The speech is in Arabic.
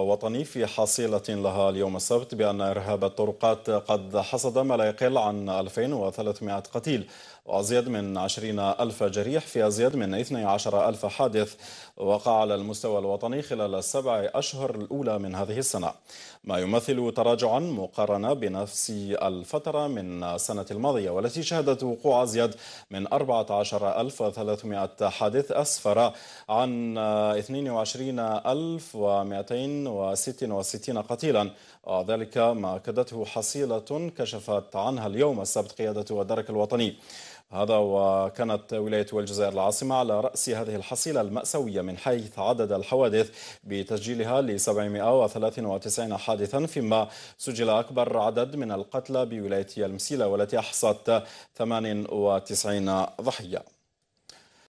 وطني في حصيلة لها اليوم السبت بأن إرهاب الطرقات قد حصد ما لا يقل عن 2300 قتيل وأزيد من 20 ألف جريح في أزيد من 12 ألف حادث وقع على المستوى الوطني خلال السبع أشهر الأولى من هذه السنة ما يمثل تراجعا مقارنة بنفس الفترة من السنة الماضية والتي شهدت وقوع أزيد من 14300 حادث أسفر عن 22200 و66 قتيلا وذلك آه، ما أكدته حصيلة كشفت عنها اليوم السبت قيادة الدرك الوطني هذا وكانت ولاية الجزائر العاصمة على رأس هذه الحصيلة المأساوية من حيث عدد الحوادث بتسجيلها ل 793 حادثا فيما سجل أكبر عدد من القتلى بولاية المسيلة والتي أحصت 98 ضحية